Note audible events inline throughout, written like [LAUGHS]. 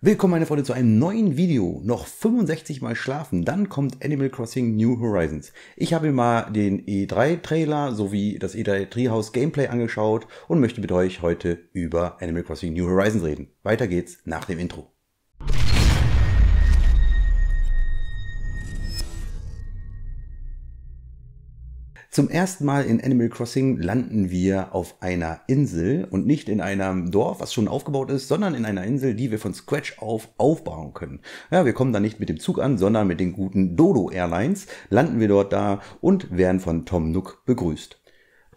Willkommen meine Freunde zu einem neuen Video. Noch 65 Mal schlafen, dann kommt Animal Crossing New Horizons. Ich habe mir mal den E3-Trailer sowie das E3 Treehouse Gameplay angeschaut und möchte mit euch heute über Animal Crossing New Horizons reden. Weiter geht's nach dem Intro. Zum ersten Mal in Animal Crossing landen wir auf einer Insel und nicht in einem Dorf, was schon aufgebaut ist, sondern in einer Insel, die wir von Scratch auf aufbauen können. Ja, wir kommen da nicht mit dem Zug an, sondern mit den guten Dodo Airlines landen wir dort da und werden von Tom Nook begrüßt.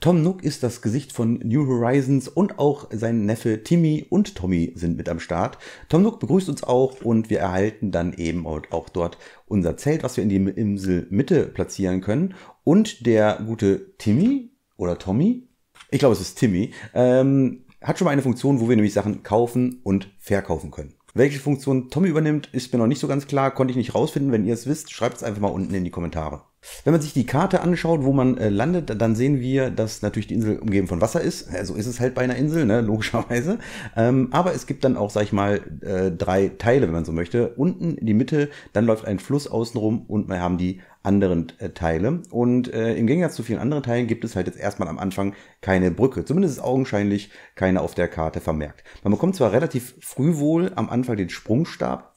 Tom Nook ist das Gesicht von New Horizons und auch sein Neffe Timmy und Tommy sind mit am Start. Tom Nook begrüßt uns auch und wir erhalten dann eben auch dort unser Zelt, was wir in die Insel Mitte platzieren können. Und der gute Timmy oder Tommy, ich glaube es ist Timmy, ähm, hat schon mal eine Funktion, wo wir nämlich Sachen kaufen und verkaufen können. Welche Funktion Tommy übernimmt, ist mir noch nicht so ganz klar, konnte ich nicht rausfinden. Wenn ihr es wisst, schreibt es einfach mal unten in die Kommentare. Wenn man sich die Karte anschaut, wo man äh, landet, dann sehen wir, dass natürlich die Insel umgeben von Wasser ist. So ist es halt bei einer Insel, ne? [LAUGHS] logischerweise. Ähm, aber es gibt dann auch, sag ich mal, äh, drei Teile, wenn man so möchte. Unten in die Mitte, dann läuft ein Fluss außenrum und wir haben die anderen äh, Teile. Und äh, im Gegensatz zu vielen anderen Teilen gibt es halt jetzt erstmal am Anfang keine Brücke. Zumindest ist augenscheinlich keine auf der Karte vermerkt. Man bekommt zwar relativ früh wohl am Anfang den Sprungstab,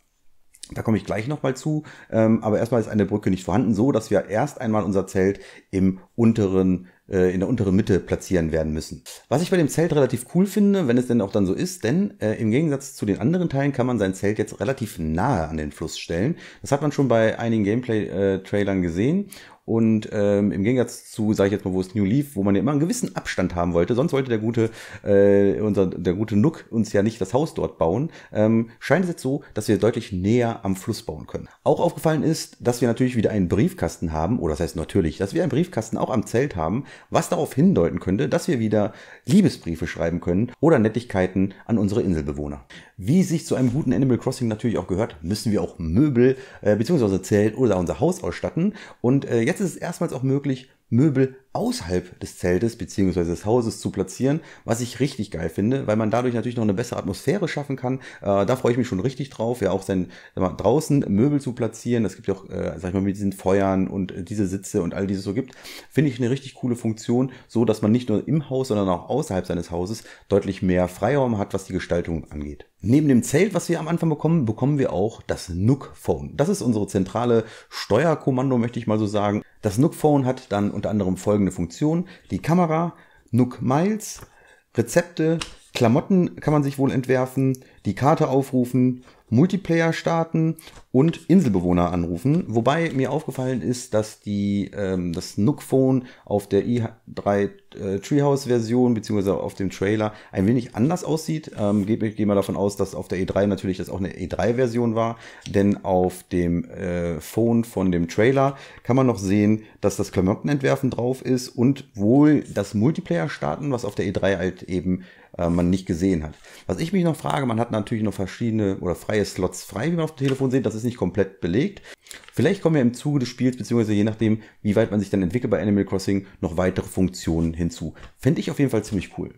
da komme ich gleich nochmal zu. Ähm, aber erstmal ist eine Brücke nicht vorhanden, so dass wir erst einmal unser Zelt im unteren äh, in der unteren Mitte platzieren werden müssen. Was ich bei dem Zelt relativ cool finde, wenn es denn auch dann so ist, denn äh, im Gegensatz zu den anderen Teilen kann man sein Zelt jetzt relativ nahe an den Fluss stellen. Das hat man schon bei einigen Gameplay-Trailern äh, gesehen und ähm, im Gegensatz zu, sage ich jetzt mal, wo es New Leaf, wo man ja immer einen gewissen Abstand haben wollte, sonst wollte der gute, äh, unser, der gute Nook uns ja nicht das Haus dort bauen, ähm, scheint es jetzt so, dass wir deutlich näher am Fluss bauen können. Auch aufgefallen ist, dass wir natürlich wieder einen Briefkasten haben, oder das heißt natürlich, dass wir einen Briefkasten auch am Zelt haben, was darauf hindeuten könnte, dass wir wieder Liebesbriefe schreiben können oder Nettigkeiten an unsere Inselbewohner. Wie sich zu einem guten Animal Crossing natürlich auch gehört, müssen wir auch Möbel äh, bzw. Zelt oder unser Haus ausstatten. Und äh, jetzt Jetzt ist es erstmals auch möglich, Möbel außerhalb des Zeltes beziehungsweise des Hauses zu platzieren, was ich richtig geil finde, weil man dadurch natürlich noch eine bessere Atmosphäre schaffen kann. Äh, da freue ich mich schon richtig drauf, ja auch sein mal, draußen Möbel zu platzieren. Das gibt ja auch, äh, sag ich mal, mit diesen Feuern und äh, diese Sitze und all dieses so gibt, finde ich eine richtig coole Funktion, so dass man nicht nur im Haus, sondern auch außerhalb seines Hauses deutlich mehr Freiraum hat, was die Gestaltung angeht. Neben dem Zelt, was wir am Anfang bekommen, bekommen wir auch das Nook Phone. Das ist unsere zentrale Steuerkommando, möchte ich mal so sagen. Das Nook Phone hat dann unter anderem folgende folgende Funktion. Die Kamera, Nook Miles, Rezepte, Klamotten kann man sich wohl entwerfen, die Karte aufrufen, Multiplayer starten und Inselbewohner anrufen. Wobei mir aufgefallen ist, dass die, ähm, das Nook-Phone auf der e i3 äh, Treehouse-Version bzw. auf dem Trailer ein wenig anders aussieht. Ähm, Gehe geh mal davon aus, dass auf der E3 natürlich das auch eine E3-Version war, denn auf dem äh, Phone von dem Trailer kann man noch sehen, dass das Klamottenentwerfen drauf ist und wohl das Multiplayer starten, was auf der E3 halt eben äh, man nicht gesehen hat. Was ich mich noch frage, man hat natürlich noch verschiedene oder freie Slots frei, wie man auf dem Telefon sieht. Das ist nicht komplett belegt. Vielleicht kommen ja im Zuge des Spiels, beziehungsweise je nachdem, wie weit man sich dann entwickelt bei Animal Crossing, noch weitere Funktionen hinzu. Fände ich auf jeden Fall ziemlich cool.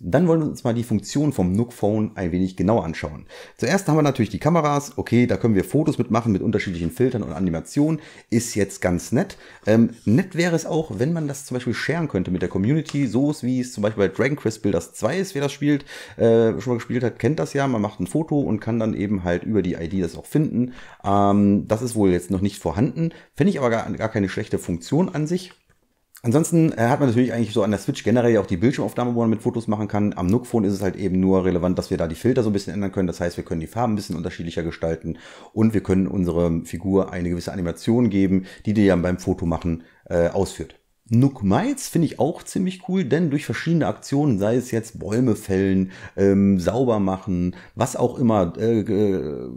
Dann wollen wir uns mal die Funktion vom Nook Phone ein wenig genauer anschauen. Zuerst haben wir natürlich die Kameras. Okay, da können wir Fotos mitmachen mit unterschiedlichen Filtern und Animationen. Ist jetzt ganz nett. Ähm, nett wäre es auch, wenn man das zum Beispiel sharen könnte mit der Community. So ist, wie es zum Beispiel bei Dragon Quest Builders 2 ist, wer das spielt, äh, schon mal gespielt hat, kennt das ja. Man macht ein Foto und kann dann eben halt über die ID das auch finden. Ähm, das ist wohl jetzt noch nicht vorhanden. Finde ich aber gar, gar keine schlechte Funktion an sich. Ansonsten äh, hat man natürlich eigentlich so an der Switch generell auch die Bildschirmaufnahme, wo man mit Fotos machen kann. Am Nook-Phone ist es halt eben nur relevant, dass wir da die Filter so ein bisschen ändern können. Das heißt, wir können die Farben ein bisschen unterschiedlicher gestalten und wir können unsere Figur eine gewisse Animation geben, die die dann beim Fotomachen äh, ausführt. Nook Mites finde ich auch ziemlich cool, denn durch verschiedene Aktionen, sei es jetzt Bäume fällen, ähm, sauber machen, was auch immer, äh, äh,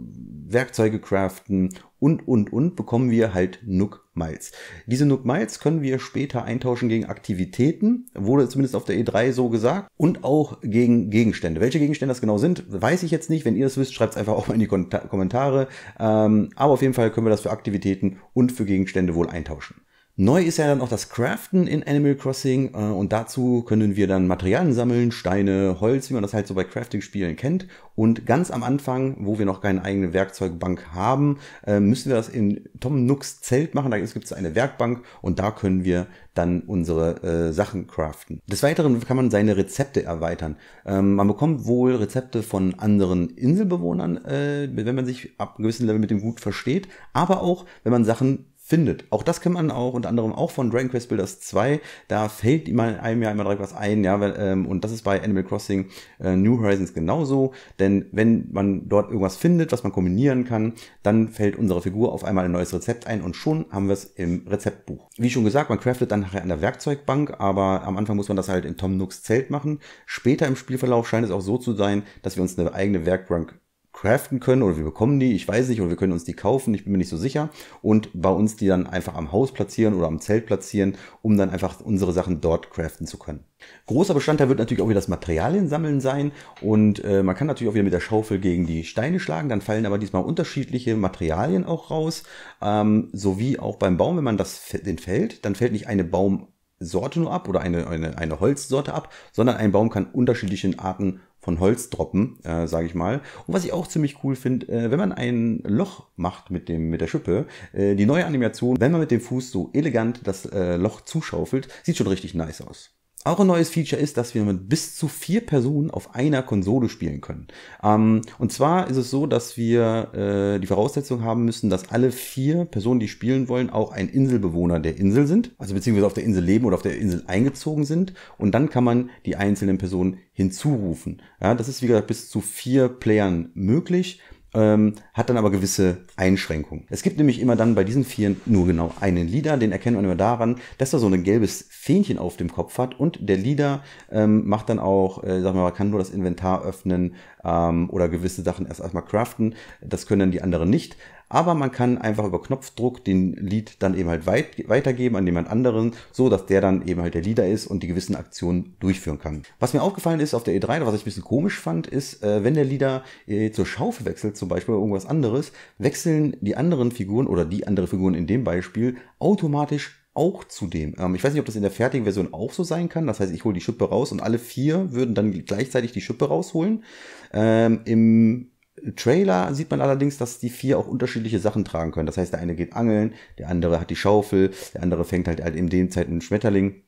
Werkzeuge craften und, und, und bekommen wir halt Nook Miles. Diese Nook Miles können wir später eintauschen gegen Aktivitäten, wurde zumindest auf der E3 so gesagt, und auch gegen Gegenstände. Welche Gegenstände das genau sind, weiß ich jetzt nicht. Wenn ihr das wisst, schreibt es einfach auch mal in die Kommentare. Ähm, aber auf jeden Fall können wir das für Aktivitäten und für Gegenstände wohl eintauschen. Neu ist ja dann auch das Craften in Animal Crossing äh, und dazu können wir dann Materialien sammeln, Steine, Holz, wie man das halt so bei Crafting-Spielen kennt. Und ganz am Anfang, wo wir noch keine eigene Werkzeugbank haben, äh, müssen wir das in Tom Nooks Zelt machen. Da gibt es eine Werkbank und da können wir dann unsere äh, Sachen craften. Des Weiteren kann man seine Rezepte erweitern. Ähm, man bekommt wohl Rezepte von anderen Inselbewohnern, äh, wenn man sich ab einem gewissen Level mit dem Gut versteht, aber auch wenn man Sachen findet. Auch das kann man auch unter anderem auch von Dragon Quest Builders 2. Da fällt immer in einem Jahr immer direkt was ein, ja, ähm, und das ist bei Animal Crossing äh, New Horizons genauso. Denn wenn man dort irgendwas findet, was man kombinieren kann, dann fällt unserer Figur auf einmal ein neues Rezept ein und schon haben wir es im Rezeptbuch. Wie schon gesagt, man craftet dann nachher an der Werkzeugbank, aber am Anfang muss man das halt in Tom Nooks Zelt machen. Später im Spielverlauf scheint es auch so zu sein, dass wir uns eine eigene Werkbank craften können oder wir bekommen die, ich weiß nicht, oder wir können uns die kaufen, ich bin mir nicht so sicher. Und bei uns die dann einfach am Haus platzieren oder am Zelt platzieren, um dann einfach unsere Sachen dort craften zu können. Großer Bestandteil wird natürlich auch wieder das Materialiensammeln sein und äh, man kann natürlich auch wieder mit der Schaufel gegen die Steine schlagen, dann fallen aber diesmal unterschiedliche Materialien auch raus, ähm, sowie auch beim Baum, wenn man das den fällt, dann fällt nicht eine Baum Sorte nur ab oder eine, eine, eine Holzsorte ab, sondern ein Baum kann unterschiedlichen Arten von Holz droppen, äh, sage ich mal. Und was ich auch ziemlich cool finde, äh, wenn man ein Loch macht mit, dem, mit der Schippe, äh, die neue Animation, wenn man mit dem Fuß so elegant das äh, Loch zuschaufelt, sieht schon richtig nice aus auch ein neues Feature ist, dass wir mit bis zu vier Personen auf einer Konsole spielen können. Ähm, und zwar ist es so, dass wir äh, die Voraussetzung haben müssen, dass alle vier Personen, die spielen wollen, auch ein Inselbewohner der Insel sind, also beziehungsweise auf der Insel leben oder auf der Insel eingezogen sind. Und dann kann man die einzelnen Personen hinzurufen. Ja, das ist wie gesagt bis zu vier Playern möglich ähm, hat dann aber gewisse Einschränkungen. Es gibt nämlich immer dann bei diesen Vieren nur genau einen Leader, den erkennt man immer daran, dass er so ein gelbes Fähnchen auf dem Kopf hat und der Leader ähm, macht dann auch, äh, wir mal, kann nur das Inventar öffnen ähm, oder gewisse Sachen erst erstmal craften, das können dann die anderen nicht aber man kann einfach über Knopfdruck den Lead dann eben halt weit, weitergeben an jemand anderen, so dass der dann eben halt der Leader ist und die gewissen Aktionen durchführen kann. Was mir aufgefallen ist auf der E3, was ich ein bisschen komisch fand, ist, äh, wenn der Leader äh, zur Schaufel wechselt, zum Beispiel oder irgendwas anderes, wechseln die anderen Figuren oder die andere Figuren in dem Beispiel automatisch auch zu dem. Ähm, ich weiß nicht, ob das in der fertigen Version auch so sein kann. Das heißt, ich hole die Schippe raus und alle vier würden dann gleichzeitig die Schippe rausholen. Ähm, Im Trailer sieht man allerdings, dass die vier auch unterschiedliche Sachen tragen können. Das heißt, der eine geht angeln, der andere hat die Schaufel, der andere fängt halt, halt in dem Zeit einen Schmetterling.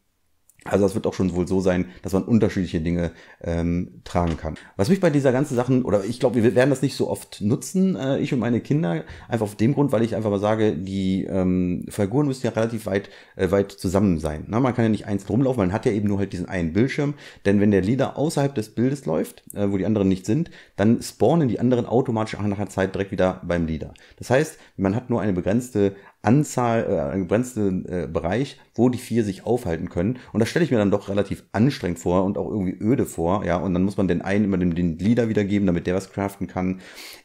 Also das wird auch schon wohl so sein, dass man unterschiedliche Dinge ähm, tragen kann. Was mich bei dieser ganzen Sachen, oder ich glaube, wir werden das nicht so oft nutzen, äh, ich und meine Kinder, einfach auf dem Grund, weil ich einfach mal sage, die ähm, Figuren müssen ja relativ weit, äh, weit zusammen sein. Na, ne? man kann ja nicht eins rumlaufen, man hat ja eben nur halt diesen einen Bildschirm, denn wenn der Leader außerhalb des Bildes läuft, äh, wo die anderen nicht sind, dann spawnen die anderen automatisch nach einer Zeit direkt wieder beim Leader. Das heißt, man hat nur eine begrenzte Anzahl, äh, begrenzten äh, Bereich, wo die vier sich aufhalten können. Und das stelle ich mir dann doch relativ anstrengend vor und auch irgendwie öde vor. Ja, und dann muss man den einen immer den, den Leader wiedergeben, damit der was craften kann.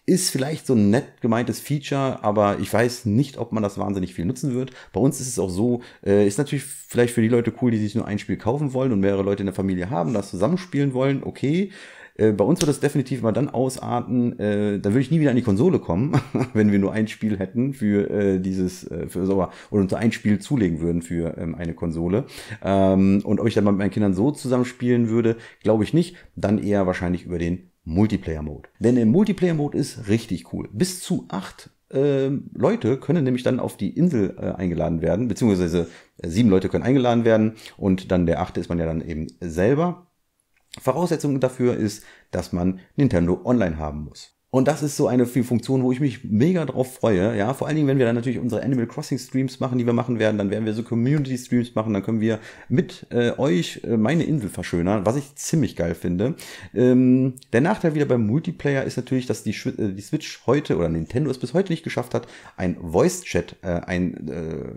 Ist vielleicht so ein nett gemeintes Feature, aber ich weiß nicht, ob man das wahnsinnig viel nutzen wird. Bei uns ist es auch so, äh, ist natürlich vielleicht für die Leute cool, die sich nur ein Spiel kaufen wollen und mehrere Leute in der Familie haben, das zusammenspielen wollen, okay. Äh, bei uns wird das definitiv mal dann ausarten, äh, da würde ich nie wieder an die Konsole kommen, [LAUGHS] wenn wir nur ein Spiel hätten für äh, dieses, äh, für sauber, oder uns ein Spiel zulegen würden für ähm, eine Konsole. Ähm, und ob ich dann mal mit meinen Kindern so zusammenspielen würde, glaube ich nicht. Dann eher wahrscheinlich über den Multiplayer-Mode. Denn der Multiplayer-Mode ist richtig cool. Bis zu acht ähm, Leute können nämlich dann auf die Insel äh, eingeladen werden, beziehungsweise äh, sieben Leute können eingeladen werden und dann der achte ist man ja dann eben selber. Voraussetzung dafür ist, dass man Nintendo Online haben muss. Und das ist so eine Funktion, wo ich mich mega drauf freue. Ja, vor allen Dingen, wenn wir dann natürlich unsere Animal Crossing Streams machen, die wir machen werden, dann werden wir so Community Streams machen, dann können wir mit äh, euch äh, meine Insel verschönern, was ich ziemlich geil finde. Ähm, der Nachteil wieder beim Multiplayer ist natürlich, dass die, äh, die Switch heute oder Nintendo es bis heute nicht geschafft hat, ein Voice Chat äh, ein,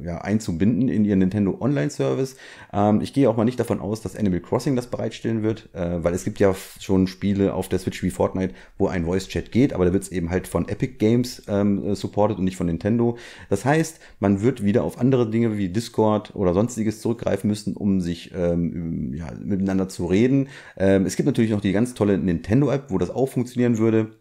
ja, einzubinden in ihren Nintendo Online Service. Ähm, ich gehe auch mal nicht davon aus, dass Animal Crossing das bereitstellen wird, weil es gibt ja schon Spiele auf der Switch wie Fortnite, wo ein Voice Chat geht geht, aber da wird es eben halt von Epic Games ähm, supported und nicht von Nintendo. Das heißt, man wird wieder auf andere Dinge wie Discord oder sonstiges zurückgreifen müssen, um sich ähm, ja, miteinander zu reden. Ähm, es gibt natürlich noch die ganz tolle Nintendo-App, wo das auch funktionieren würde.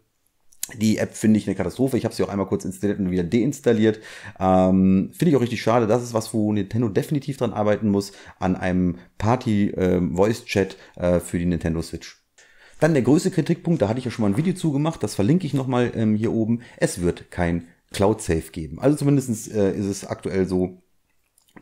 Die App finde ich eine Katastrophe. Ich habe sie auch einmal kurz installiert und wieder deinstalliert. Ähm, finde ich auch richtig schade. Das ist was, wo Nintendo definitiv dran arbeiten muss, an einem Party-Voice-Chat ähm, äh, äh, für die Nintendo Switch. Dann der größte Kritikpunkt, da hatte ich ja schon mal ein Video zugemacht, das verlinke ich nochmal ähm, hier oben. Es wird kein Cloud-Safe geben. Also zumindest äh, ist es aktuell so,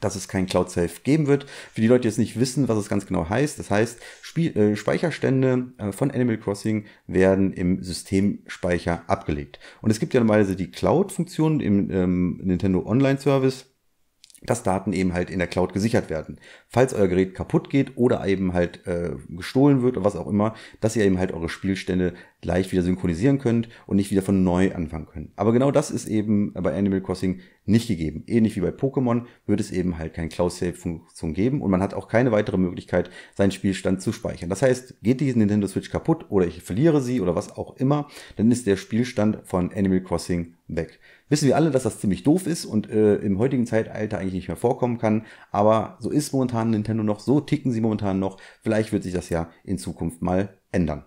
dass es kein Cloud Safe geben wird. Für die Leute, die jetzt nicht wissen, was es ganz genau heißt, das heißt, Spiel, äh, Speicherstände äh, von Animal Crossing werden im Systemspeicher abgelegt. Und es gibt ja normalerweise die Cloud-Funktion im ähm, Nintendo Online Service dass Daten eben halt in der Cloud gesichert werden. Falls euer Gerät kaputt geht oder eben halt äh, gestohlen wird oder was auch immer, dass ihr eben halt eure Spielstände leicht wieder synchronisieren könnt und nicht wieder von neu anfangen könnt. Aber genau das ist eben bei Animal Crossing nicht gegeben. Ähnlich wie bei Pokémon wird es eben halt keine Cloud-Save-Funktion geben und man hat auch keine weitere Möglichkeit, seinen Spielstand zu speichern. Das heißt, geht diese Nintendo Switch kaputt oder ich verliere sie oder was auch immer, dann ist der Spielstand von Animal Crossing weg. Wissen wir alle, dass das ziemlich doof ist und äh, im heutigen Zeitalter eigentlich nicht mehr vorkommen kann, aber so ist momentan Nintendo noch, so ticken sie momentan noch. Vielleicht wird sich das ja in Zukunft mal ändern.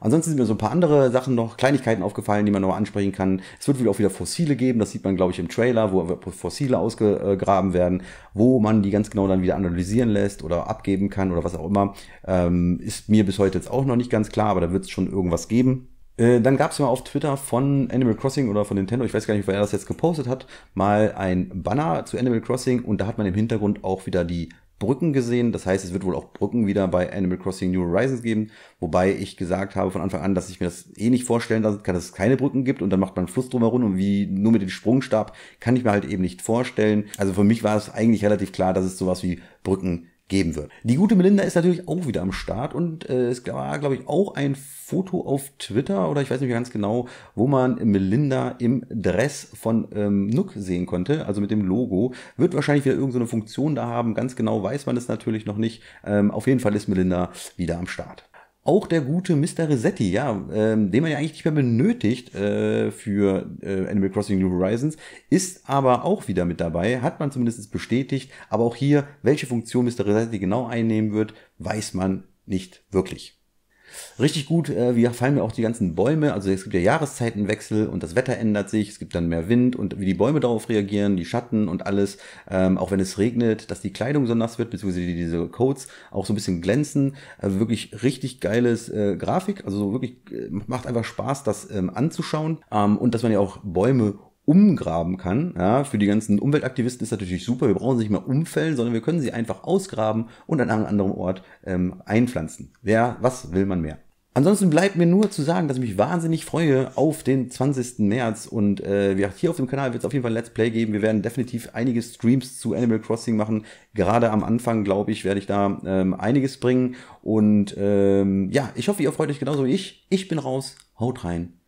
Ansonsten sind mir so ein paar andere Sachen noch, Kleinigkeiten aufgefallen, die man noch ansprechen kann. Es wird wieder auch wieder Fossile geben, das sieht man, glaube ich, im Trailer, wo Fossile ausgegraben werden, wo man die ganz genau dann wieder analysieren lässt oder abgeben kann oder was auch immer. Ähm, ist mir bis heute jetzt auch noch nicht ganz klar, aber da wird es schon irgendwas geben äh, dann gab es mal auf Twitter von Animal Crossing oder von Nintendo, ich weiß gar nicht, wer das jetzt gepostet hat, mal ein Banner zu Animal Crossing und da hat man im Hintergrund auch wieder die Brücken gesehen. Das heißt, es wird wohl auch Brücken wieder bei Animal Crossing New Horizons geben. Wobei ich gesagt habe von Anfang an, dass ich mir das eh nicht vorstellen kann, dass es keine Brücken gibt und dann macht man einen Fluss drumherum und wie nur mit dem Sprungstab kann ich mir halt eben nicht vorstellen. Also für mich war es eigentlich relativ klar, dass es sowas wie Brücken geben wird. Die gute Melinda ist natürlich auch wieder am Start und äh, es war, glaube ich, auch ein Foto auf Twitter oder ich weiß nicht mehr ganz genau, wo man Melinda im Dress von ähm, Nook sehen konnte, also mit dem Logo. Wird wahrscheinlich wieder irgendeine Funktion da haben, ganz genau weiß man es natürlich noch nicht. Ähm, auf jeden Fall ist Melinda wieder am Start. Auch der gute Mr. Resetti, ja, ähm, den man ja eigentlich nicht mehr benötigt äh, für äh, Animal Crossing New Horizons, ist aber auch wieder mit dabei, hat man zumindest bestätigt. Aber auch hier, welche Funktion Mr. Resetti genau einnehmen wird, weiß man nicht wirklich. Richtig gut, äh, wie fallen mir auch die ganzen Bäume. Also es gibt ja Jahreszeitenwechsel und das Wetter ändert sich, es gibt dann mehr Wind und wie die Bäume darauf reagieren, die Schatten und alles. Ähm, auch wenn es regnet, dass die Kleidung so nass wird, beziehungsweise diese Codes auch so ein bisschen glänzen. Also wirklich richtig geiles äh, Grafik. Also wirklich äh, macht einfach Spaß, das ähm, anzuschauen. Ähm, und dass man ja auch Bäume umgraben kann. Ja, für die ganzen Umweltaktivisten ist das natürlich super. Wir brauchen sie nicht mehr umfällen, sondern wir können sie einfach ausgraben und an einem anderen Ort ähm, einpflanzen. Wer, was will man mehr? Ansonsten bleibt mir nur zu sagen, dass ich mich wahnsinnig freue auf den 20. März und äh, wir, hier auf dem Kanal wird es auf jeden Fall Let's Play geben. Wir werden definitiv einige Streams zu Animal Crossing machen. Gerade am Anfang, glaube ich, werde ich da ähm, einiges bringen und ähm, ja, ich hoffe, ihr freut euch genauso wie ich. Ich bin raus, haut rein